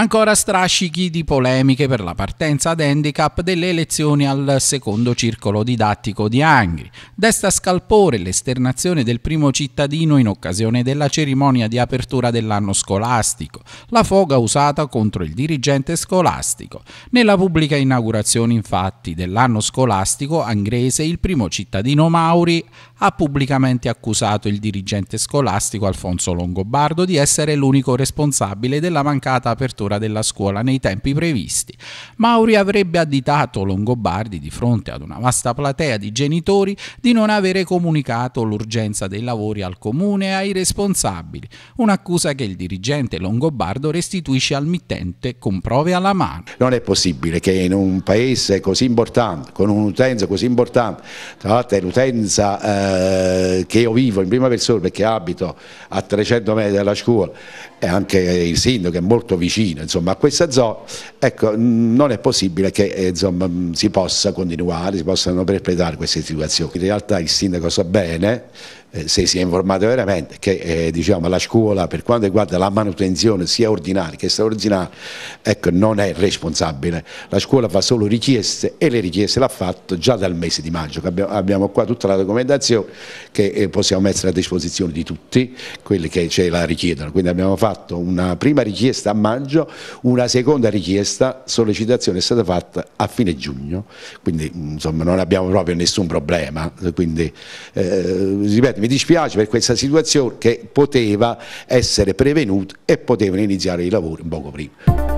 Ancora strascichi di polemiche per la partenza ad handicap delle elezioni al secondo circolo didattico di Angri. Desta scalpore l'esternazione del primo cittadino in occasione della cerimonia di apertura dell'anno scolastico, la foga usata contro il dirigente scolastico. Nella pubblica inaugurazione infatti dell'anno scolastico angrese il primo cittadino Mauri ha pubblicamente accusato il dirigente scolastico Alfonso Longobardo di essere l'unico responsabile della mancata apertura ora della scuola nei tempi previsti. Mauri avrebbe additato Longobardi di fronte ad una vasta platea di genitori di non avere comunicato l'urgenza dei lavori al comune e ai responsabili, un'accusa che il dirigente Longobardo restituisce al mittente con prove alla mano. Non è possibile che in un paese così importante, con un'utenza così importante, tra l'altro è l'utenza eh, che io vivo in prima persona perché abito a 300 metri dalla scuola e anche il sindaco è molto vicino, vicino, insomma, a questa zona ecco, non è possibile che eh, insomma, si possa continuare, si possano perpetrare queste situazioni. In realtà il sindaco sa bene eh, se si è informato veramente, che eh, diciamo, la scuola per quanto riguarda la manutenzione sia ordinaria che straordinaria ecco, non è responsabile, la scuola fa solo richieste e le richieste l'ha fatto già dal mese di maggio, abbiamo, abbiamo qua tutta la documentazione che eh, possiamo mettere a disposizione di tutti quelli che ce la richiedono, quindi abbiamo fatto una prima richiesta a maggio, una seconda richiesta, sollecitazione è stata fatta a fine giugno, quindi insomma non abbiamo proprio nessun problema, quindi eh, ripeto mi dispiace per questa situazione che poteva essere prevenuta e potevano iniziare i lavori un poco prima.